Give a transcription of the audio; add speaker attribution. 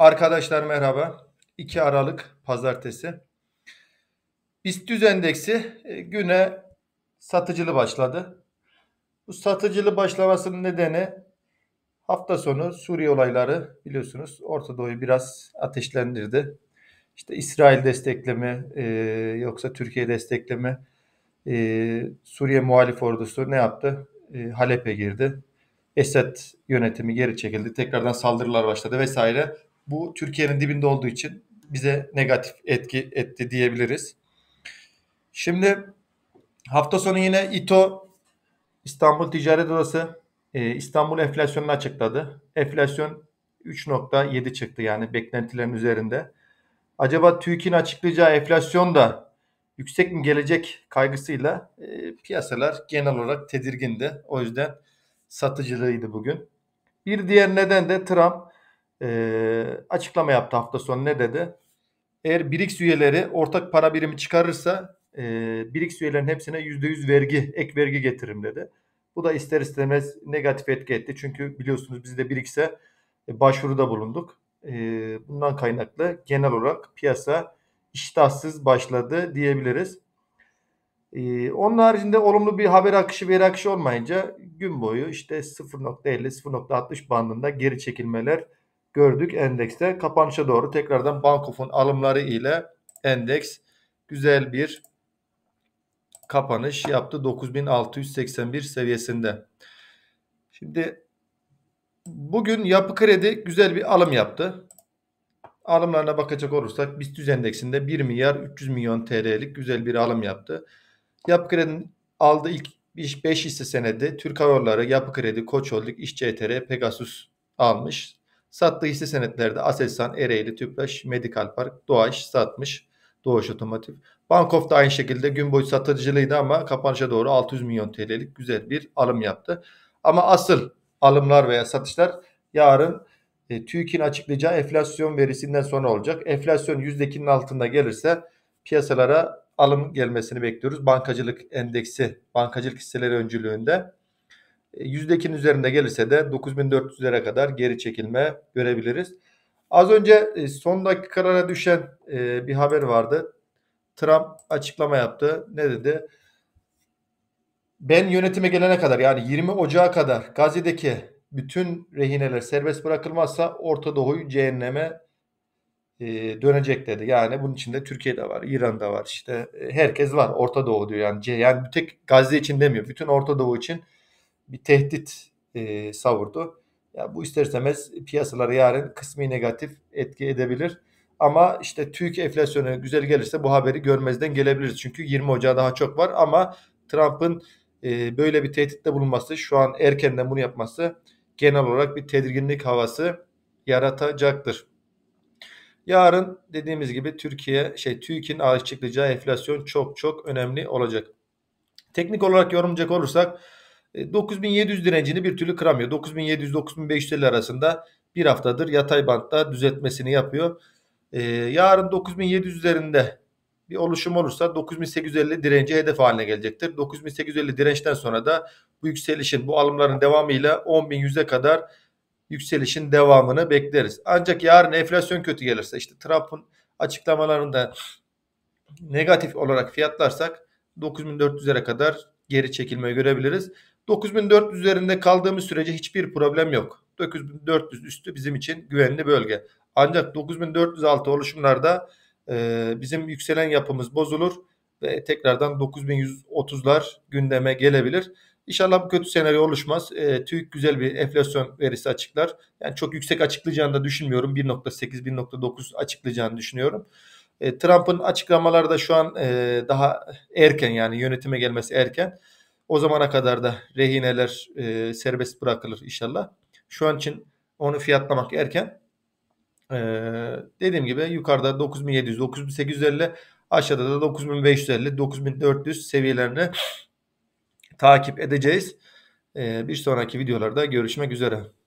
Speaker 1: Arkadaşlar merhaba. 2 Aralık Pazartesi. BIST endeksi e, güne satıcılı başladı. Bu satıcılı başlamasının nedeni hafta sonu Suriye olayları biliyorsunuz Orta Doğu'yu biraz ateşlendirdi. İşte İsrail destekleme e, yoksa Türkiye destekleme e, Suriye muhalif ordusu ne yaptı? Halep'e girdi. Esed yönetimi geri çekildi. Tekrardan saldırılar başladı vesaire bu Türkiye'nin dibinde olduğu için bize negatif etki etti diyebiliriz. Şimdi hafta sonu yine İTO İstanbul Ticaret Odası e, İstanbul enflasyonunu açıkladı. Enflasyon 3.7 çıktı yani beklentilerin üzerinde. Acaba TÜİK'in açıklayacağı enflasyon da yüksek mi gelecek kaygısıyla e, piyasalar genel olarak tedirgindi. O yüzden satıcılığıydı bugün. Bir diğer neden de Trump e, açıklama yaptı hafta sonu ne dedi? Eğer BRICS üyeleri ortak para birimi çıkarırsa e, BRICS üyelerinin hepsine %100 vergi, ek vergi getiririm dedi. Bu da ister istemez negatif etki etti. Çünkü biliyorsunuz biz de BRICS'e e, başvuruda bulunduk. E, bundan kaynaklı genel olarak piyasa iştahsız başladı diyebiliriz. Ee, onun haricinde olumlu bir haber akışı veri akışı olmayınca gün boyu işte 0.50 0.60 bandında geri çekilmeler gördük endekste. Kapanışa doğru tekrardan Bank of'un alımları ile endeks güzel bir kapanış yaptı 9681 seviyesinde. Şimdi bugün Yapı Kredi güzel bir alım yaptı. Alımlarına bakacak olursak BIST endeksinde 1 milyar 300 milyon TL'lik güzel bir alım yaptı. Yapı Kredi'nin aldığı ilk 5 hisse senedi Türk Hava Yolları, Yapı Kredi, Koç Holding, İşçi ETR, Pegasus almış. Sattığı hisse senetlerde Aselsan, Ereğli, Tüpraş, Medikal Park, Doğaş satmış. Doğuş Otomotiv. Bankof da aynı şekilde gün boyu satıcılıydı ama kapanışa doğru 600 milyon TL'lik güzel bir alım yaptı. Ama asıl alımlar veya satışlar yarın e, TÜİK'in açıklayacağı enflasyon verisinden sonra olacak. Enflasyon %2'nin altında gelirse piyasalara alım gelmesini bekliyoruz. Bankacılık endeksi, bankacılık hisseleri öncülüğünde e, Yüzdekinin üzerinde gelirse de 9400'lere kadar geri çekilme görebiliriz. Az önce e, son dakikalara düşen e, bir haber vardı. Trump açıklama yaptı. Ne dedi? Ben yönetime gelene kadar yani 20 Ocağı kadar Gazze'deki bütün rehineler serbest bırakılmazsa Orta Doğu'yu cehenneme dönecek dedi. Yani bunun içinde Türkiye de var, İran da var işte herkes var Orta Doğu diyor yani. Yani tek Gazze için demiyor. Bütün Orta Doğu için bir tehdit e, savurdu. Ya bu ister istemez piyasaları yarın kısmi negatif etki edebilir. Ama işte TÜİK enflasyonu güzel gelirse bu haberi görmezden gelebiliriz. Çünkü 20 Ocağı daha çok var ama Trump'ın e, böyle bir tehditte bulunması, şu an erkenden bunu yapması genel olarak bir tedirginlik havası yaratacaktır. Yarın dediğimiz gibi Türkiye şey TÜİK'in açıklayacağı enflasyon çok çok önemli olacak. Teknik olarak yorumlayacak olursak 9700 e, direncini bir türlü kıramıyor. 9700-9500 arasında bir haftadır yatay bantta düzeltmesini yapıyor. Ee, yarın 9700 üzerinde bir oluşum olursa 9850 direnci hedef haline gelecektir. 9850 dirençten sonra da bu yükselişin, bu alımların devamıyla 10.100'e kadar yükselişin devamını bekleriz. Ancak yarın enflasyon kötü gelirse işte Trump'ın açıklamalarında negatif olarak fiyatlarsak 9400'lere kadar geri çekilmeyi görebiliriz. 9400 üzerinde kaldığımız sürece hiçbir problem yok. 9400 üstü bizim için güvenli bölge. Ancak 9406 oluşumlarda e, bizim yükselen yapımız bozulur ve tekrardan 9130'lar gündeme gelebilir. İnşallah bu kötü senaryo oluşmaz. E, TÜİK güzel bir enflasyon verisi açıklar. Yani çok yüksek açıklayacağını da düşünmüyorum. 1.8-1.9 açıklayacağını düşünüyorum. E, Trump'ın açıklamaları da şu an e, daha erken yani yönetime gelmesi erken. O zamana kadar da rehineler e, serbest bırakılır inşallah. Şu an için onu fiyatlamak erken. E, dediğim gibi yukarıda 9700, 9850, aşağıda da 9550, 9400 seviyelerini takip edeceğiz. E, bir sonraki videolarda görüşmek üzere.